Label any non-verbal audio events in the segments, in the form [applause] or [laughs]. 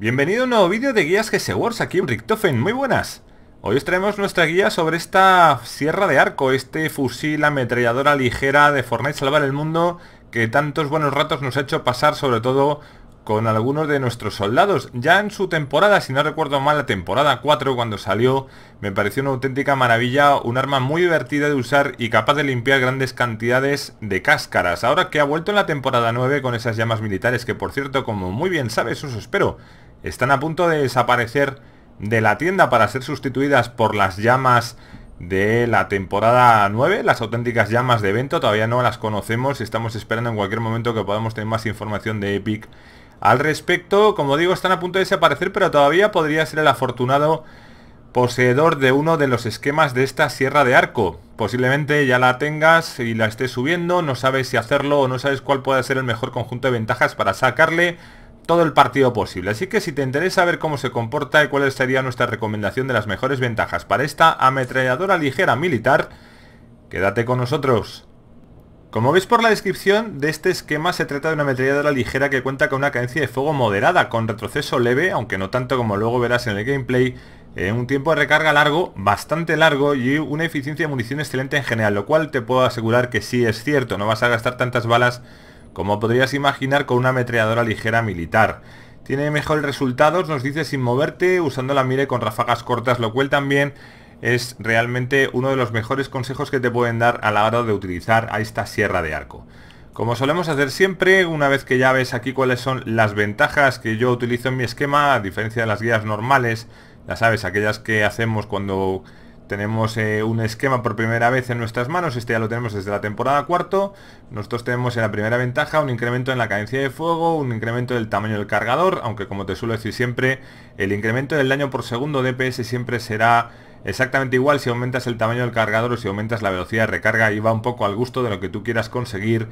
Bienvenido a un nuevo vídeo de guías se Wars, aquí en Richtofen, muy buenas Hoy os traemos nuestra guía sobre esta sierra de arco, este fusil ametralladora ligera de Fortnite Salvar el Mundo Que tantos buenos ratos nos ha hecho pasar, sobre todo con algunos de nuestros soldados Ya en su temporada, si no recuerdo mal, la temporada 4 cuando salió Me pareció una auténtica maravilla, un arma muy divertida de usar y capaz de limpiar grandes cantidades de cáscaras Ahora que ha vuelto en la temporada 9 con esas llamas militares que por cierto, como muy bien sabes, os espero están a punto de desaparecer de la tienda para ser sustituidas por las llamas de la temporada 9, las auténticas llamas de evento, todavía no las conocemos, estamos esperando en cualquier momento que podamos tener más información de Epic al respecto. Como digo, están a punto de desaparecer, pero todavía podría ser el afortunado poseedor de uno de los esquemas de esta sierra de arco. Posiblemente ya la tengas y la estés subiendo, no sabes si hacerlo o no sabes cuál puede ser el mejor conjunto de ventajas para sacarle todo el partido posible. Así que si te interesa ver cómo se comporta y cuál sería nuestra recomendación de las mejores ventajas para esta ametralladora ligera militar, quédate con nosotros. Como veis por la descripción, de este esquema se trata de una ametralladora ligera que cuenta con una cadencia de fuego moderada, con retroceso leve, aunque no tanto como luego verás en el gameplay, en eh, un tiempo de recarga largo, bastante largo y una eficiencia de munición excelente en general, lo cual te puedo asegurar que sí es cierto, no vas a gastar tantas balas como podrías imaginar con una ametralladora ligera militar. Tiene mejores resultados, nos dice sin moverte, usando la mire con ráfagas cortas, lo cual también es realmente uno de los mejores consejos que te pueden dar a la hora de utilizar a esta sierra de arco. Como solemos hacer siempre, una vez que ya ves aquí cuáles son las ventajas que yo utilizo en mi esquema, a diferencia de las guías normales, ya sabes, aquellas que hacemos cuando tenemos eh, un esquema por primera vez en nuestras manos, este ya lo tenemos desde la temporada cuarto, nosotros tenemos en la primera ventaja un incremento en la cadencia de fuego, un incremento del tamaño del cargador, aunque como te suelo decir siempre, el incremento del daño por segundo DPS siempre será exactamente igual si aumentas el tamaño del cargador o si aumentas la velocidad de recarga y va un poco al gusto de lo que tú quieras conseguir.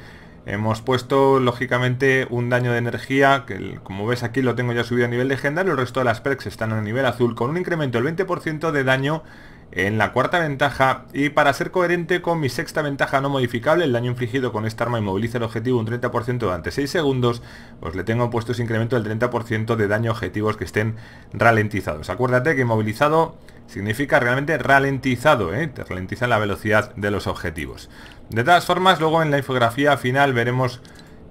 Hemos puesto, lógicamente, un daño de energía, que como ves aquí lo tengo ya subido a nivel legendario, el resto de las perks están a nivel azul, con un incremento del 20% de daño en la cuarta ventaja y para ser coherente con mi sexta ventaja no modificable, el daño infligido con esta arma inmoviliza el objetivo un 30% durante 6 segundos, pues le tengo puesto ese incremento del 30% de daño a objetivos que estén ralentizados. Acuérdate que inmovilizado significa realmente ralentizado, ¿eh? te ralentiza la velocidad de los objetivos. De todas formas, luego en la infografía final veremos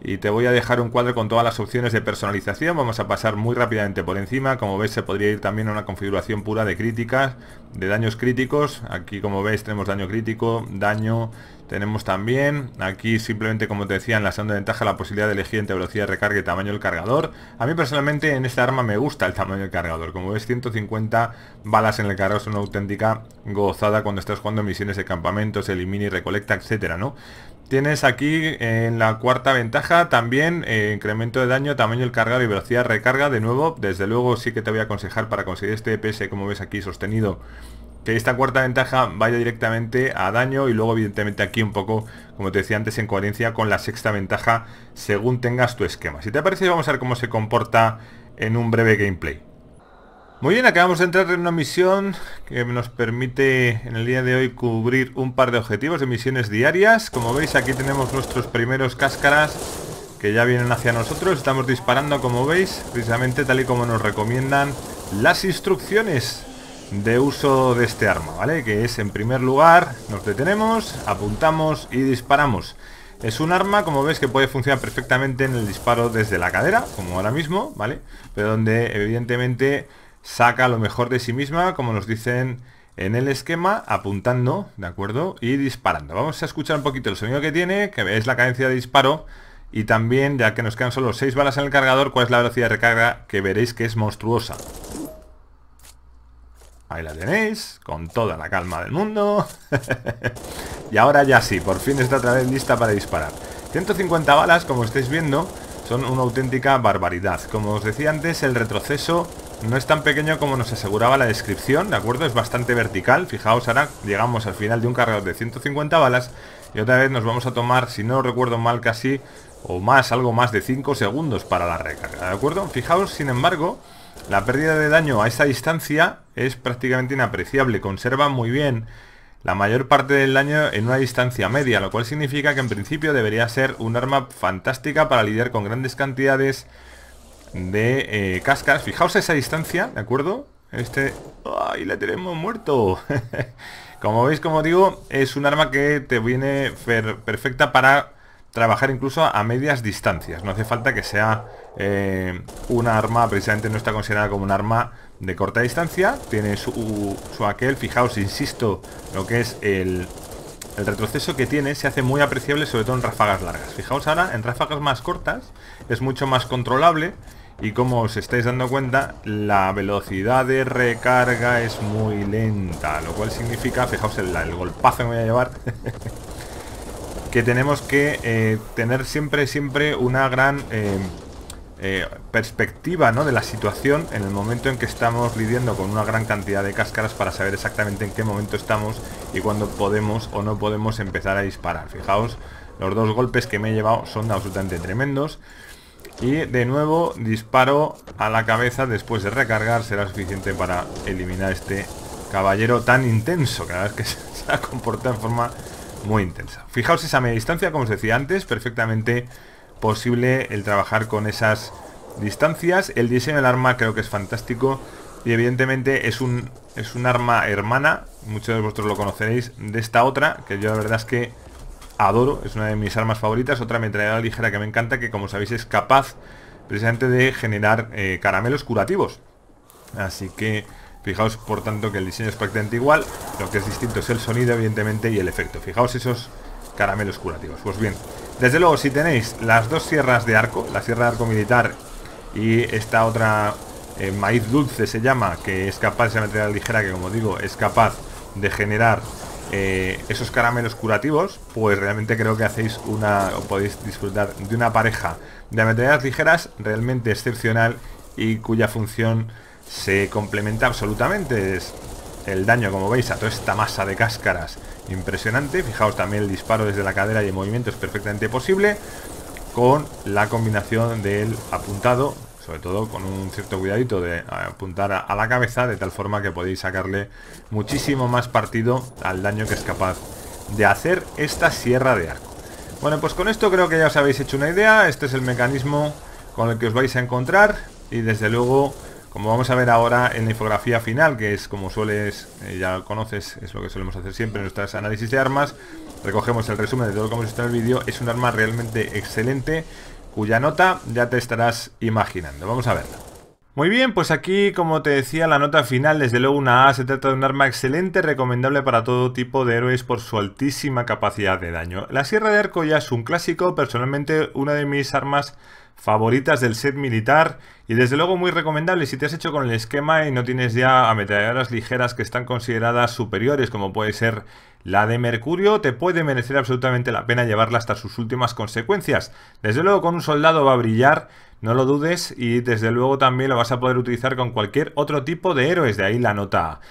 y te voy a dejar un cuadro con todas las opciones de personalización vamos a pasar muy rápidamente por encima como ves se podría ir también a una configuración pura de críticas de daños críticos aquí como ves tenemos daño crítico daño tenemos también aquí simplemente como te decía en la ventaja la posibilidad de elegir entre velocidad de recarga y tamaño del cargador a mí personalmente en esta arma me gusta el tamaño del cargador como ves 150 balas en el cargador es una auténtica gozada cuando estás jugando misiones de campamentos elimina y recolecta etcétera no Tienes aquí en eh, la cuarta ventaja también eh, incremento de daño, tamaño del cargado y velocidad recarga. De nuevo, desde luego sí que te voy a aconsejar para conseguir este DPS, e como ves aquí sostenido, que esta cuarta ventaja vaya directamente a daño y luego evidentemente aquí un poco, como te decía antes, en coherencia con la sexta ventaja según tengas tu esquema. Si te parece, vamos a ver cómo se comporta en un breve gameplay. Muy bien, acabamos de entrar en una misión que nos permite en el día de hoy cubrir un par de objetivos de misiones diarias. Como veis aquí tenemos nuestros primeros cáscaras que ya vienen hacia nosotros. Estamos disparando como veis, precisamente tal y como nos recomiendan las instrucciones de uso de este arma, ¿vale? Que es en primer lugar nos detenemos, apuntamos y disparamos. Es un arma, como veis que puede funcionar perfectamente en el disparo desde la cadera, como ahora mismo, ¿vale? Pero donde evidentemente saca lo mejor de sí misma, como nos dicen en el esquema, apuntando, ¿de acuerdo? Y disparando. Vamos a escuchar un poquito el sonido que tiene, que es la cadencia de disparo. Y también, ya que nos quedan solo 6 balas en el cargador, cuál es la velocidad de recarga, que veréis que es monstruosa. Ahí la tenéis, con toda la calma del mundo. [laughs] y ahora ya sí, por fin está otra vez lista para disparar. 150 balas, como estáis viendo, son una auténtica barbaridad. Como os decía antes, el retroceso no es tan pequeño como nos aseguraba la descripción, ¿de acuerdo? Es bastante vertical. Fijaos, ahora llegamos al final de un cargador de 150 balas y otra vez nos vamos a tomar, si no recuerdo mal, casi o más, algo más de 5 segundos para la recarga, ¿de acuerdo? Fijaos, sin embargo, la pérdida de daño a esa distancia es prácticamente inapreciable. Conserva muy bien la mayor parte del daño en una distancia media, lo cual significa que en principio debería ser un arma fantástica para lidiar con grandes cantidades de eh, cascas. Fijaos esa distancia, ¿de acuerdo? Este... Ahí la tenemos muerto! [laughs] como veis, como digo, es un arma que te viene perfecta para trabajar incluso a medias distancias. No hace falta que sea un eh, una arma, precisamente no está considerada como un arma de corta distancia. Tiene su, su aquel, fijaos, insisto, lo que es el, el retroceso que tiene se hace muy apreciable sobre todo en ráfagas largas. Fijaos ahora, en ráfagas más cortas es mucho más controlable y como os estáis dando cuenta la velocidad de recarga es muy lenta lo cual significa fijaos el, el golpazo que me voy a llevar [laughs] que tenemos que eh, tener siempre siempre una gran eh, eh, perspectiva ¿no? de la situación en el momento en que estamos lidiando con una gran cantidad de cáscaras para saber exactamente en qué momento estamos y cuándo podemos o no podemos empezar a disparar fijaos los dos golpes que me he llevado son absolutamente tremendos y de nuevo disparo a la cabeza después de recargar será suficiente para eliminar este caballero tan intenso. Cada vez que [laughs] se ha comportado en forma muy intensa. Fijaos esa media distancia, como os decía antes, perfectamente posible el trabajar con esas distancias. El diseño del arma creo que es fantástico y evidentemente es un, es un arma hermana, muchos de vosotros lo conoceréis, de esta otra, que yo la verdad es que adoro, es una de mis armas favoritas, otra metralla ligera que me encanta, que como sabéis es capaz precisamente de generar eh, caramelos curativos. Así que fijaos por tanto que el diseño es prácticamente igual, lo que es distinto es el sonido evidentemente y el efecto. Fijaos esos caramelos curativos. Pues bien, desde luego si tenéis las dos sierras de arco, la sierra de arco militar y esta otra eh, maíz dulce se llama, que es capaz, esa material ligera que como digo es capaz de generar eh, esos caramelos curativos, pues realmente creo que hacéis una, o podéis disfrutar de una pareja de ametralladas ligeras realmente excepcional y cuya función se complementa absolutamente. Es el daño, como veis, a toda esta masa de cáscaras impresionante. Fijaos también el disparo desde la cadera y el movimiento es perfectamente posible con la combinación del apuntado sobre todo con un cierto cuidadito de eh, apuntar a, la cabeza de tal forma que podéis sacarle muchísimo más partido al daño que es capaz de hacer esta sierra de arco bueno pues con esto creo que ya os habéis hecho una idea este es el mecanismo con el que os vais a encontrar y desde luego como vamos a ver ahora en la infografía final que es como sueles eh, ya conoces es lo que solemos hacer siempre en nuestros análisis de armas recogemos el resumen de todo lo que hemos visto en el vídeo es un arma realmente excelente cuya nota ya te estarás imaginando. Vamos a verla. Muy bien, pues aquí, como te decía, la nota final, desde luego una A, se trata de un arma excelente, recomendable para todo tipo de héroes por su altísima capacidad de daño. La Sierra de Arco ya es un clásico, personalmente una de mis armas favoritas del set militar y desde luego muy recomendable si te has hecho con el esquema y no tienes ya ametralladoras ligeras que están consideradas superiores como puede ser la de Mercurio, te puede merecer absolutamente la pena llevarla hasta sus últimas consecuencias. Desde luego con un soldado va a brillar, no lo dudes y desde luego también lo vas a poder utilizar con cualquier otro tipo de héroes, de ahí la nota A.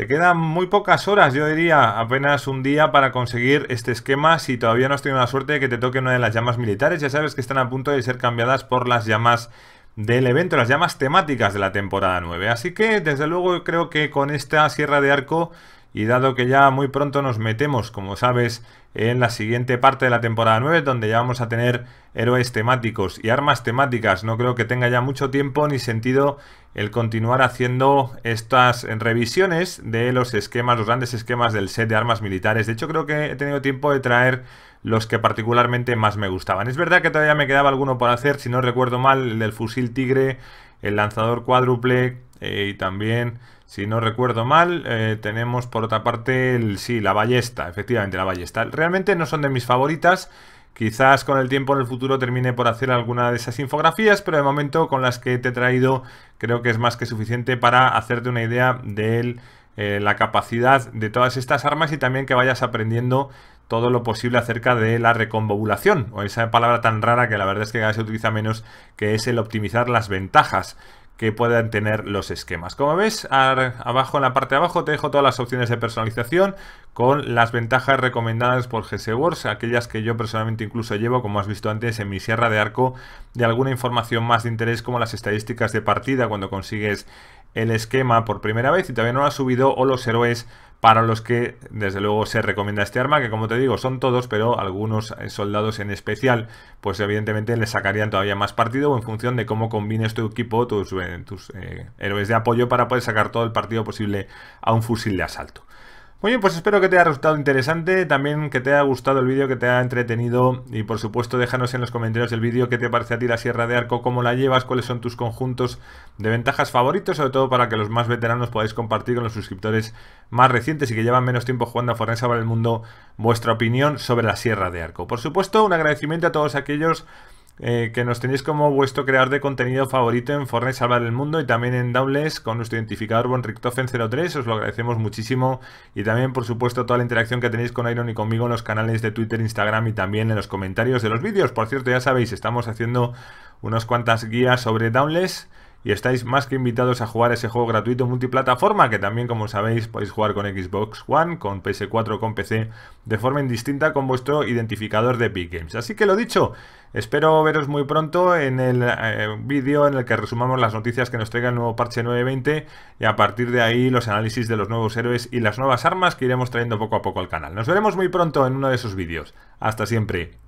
Te quedan muy pocas horas, yo diría, apenas un día para conseguir este esquema si todavía no has tenido la suerte de que te toque una de las llamas militares. Ya sabes que están a punto de ser cambiadas por las llamas del evento, las llamas temáticas de la temporada 9. Así que, desde luego, creo que con esta sierra de arco y dado que ya muy pronto nos metemos, como sabes, en la siguiente parte de la temporada 9, donde ya vamos a tener héroes temáticos y armas temáticas, no creo que tenga ya mucho tiempo ni sentido el continuar haciendo estas revisiones de los esquemas, los grandes esquemas del set de armas militares. De hecho, creo que he tenido tiempo de traer los que particularmente más me gustaban. Es verdad que todavía me quedaba alguno por hacer, si no recuerdo mal, el del fusil tigre, el lanzador cuádruple, eh, y también, si no recuerdo mal, eh, tenemos por otra parte, el, sí, la ballesta, efectivamente, la ballesta. Realmente no son de mis favoritas. Quizás con el tiempo en el futuro termine por hacer alguna de esas infografías, pero de momento con las que te he traído creo que es más que suficiente para hacerte una idea de eh, la capacidad de todas estas armas y también que vayas aprendiendo todo lo posible acerca de la reconvobulación, o esa palabra tan rara que la verdad es que cada vez se utiliza menos, que es el optimizar las ventajas que puedan tener los esquemas. Como ves, abajo en la parte de abajo te dejo todas las opciones de personalización con las ventajas recomendadas por Wars... aquellas que yo personalmente incluso llevo, como has visto antes, en mi sierra de arco, de alguna información más de interés como las estadísticas de partida cuando consigues el esquema por primera vez y también no lo has subido o los héroes para los que desde luego se recomienda este arma, que como te digo son todos, pero algunos eh, soldados en especial, pues evidentemente le sacarían todavía más partido en función de cómo combines tu equipo, tus, eh, eh, héroes de apoyo para poder sacar todo el partido posible a un fusil de asalto. Muy bien, pues espero que te haya resultado interesante, también que te haya gustado el vídeo, que te haya entretenido y por supuesto déjanos en los comentarios del vídeo qué te parece a ti la Sierra de Arco, cómo la llevas, cuáles son tus conjuntos de ventajas favoritos, sobre todo para que los más veteranos podáis compartir con los suscriptores más recientes y que llevan menos tiempo jugando a Forensa para el mundo vuestra opinión sobre la Sierra de Arco. Por supuesto, un agradecimiento a todos aquellos eh, que nos tenéis como vuestro creador de contenido favorito en Fortnite Salvar el Mundo y también en Downless con nuestro identificador BonRichtofen03. Os lo agradecemos muchísimo y también, por supuesto, toda la interacción que tenéis con Iron y conmigo en los canales de Twitter, Instagram y también en los comentarios de los vídeos. Por cierto, ya sabéis, estamos haciendo unas cuantas guías sobre Downless y estáis más que invitados a jugar ese juego gratuito multiplataforma que también como sabéis podéis jugar con Xbox One, con PS4, con PC de forma indistinta con vuestro identificador de Epic Games. Así que lo dicho, Espero veros muy pronto en el eh, vídeo en el que resumamos las noticias que nos traiga el nuevo parche 920 y a partir de ahí los análisis de los nuevos héroes y las nuevas armas que iremos trayendo poco a poco al canal. Nos veremos muy pronto en uno de esos vídeos. Hasta siempre.